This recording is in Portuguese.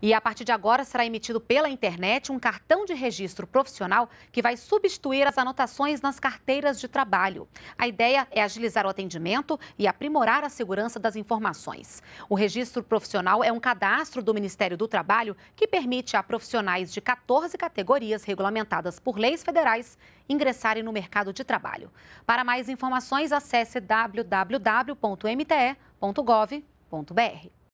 E a partir de agora será emitido pela internet um cartão de registro profissional que vai substituir as anotações nas carteiras de trabalho. A ideia é agilizar o atendimento e aprimorar a segurança das informações. O registro profissional é um cadastro do Ministério do Trabalho que permite a profissionais de 14 categorias regulamentadas por leis federais ingressarem no mercado de trabalho. Para mais informações, acesse www.mte.gov.br.